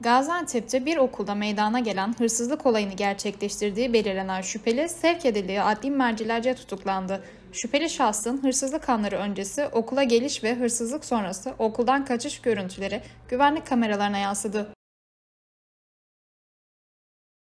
Gaziantep'te bir okulda meydana gelen hırsızlık olayını gerçekleştirdiği belirlenen şüpheli sevk edildiği adli mercilerce tutuklandı. Şüpheli şahsın hırsızlık anları öncesi okula geliş ve hırsızlık sonrası okuldan kaçış görüntüleri güvenlik kameralarına yansıdı.